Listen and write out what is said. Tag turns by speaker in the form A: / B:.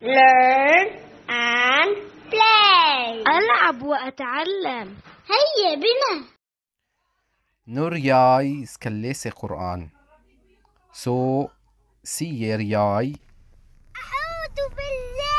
A: learn and play ألعب وأتعلم هيا بنا
B: نور ياي سكليس قرآن سو سير ياي
C: أعوذ بالله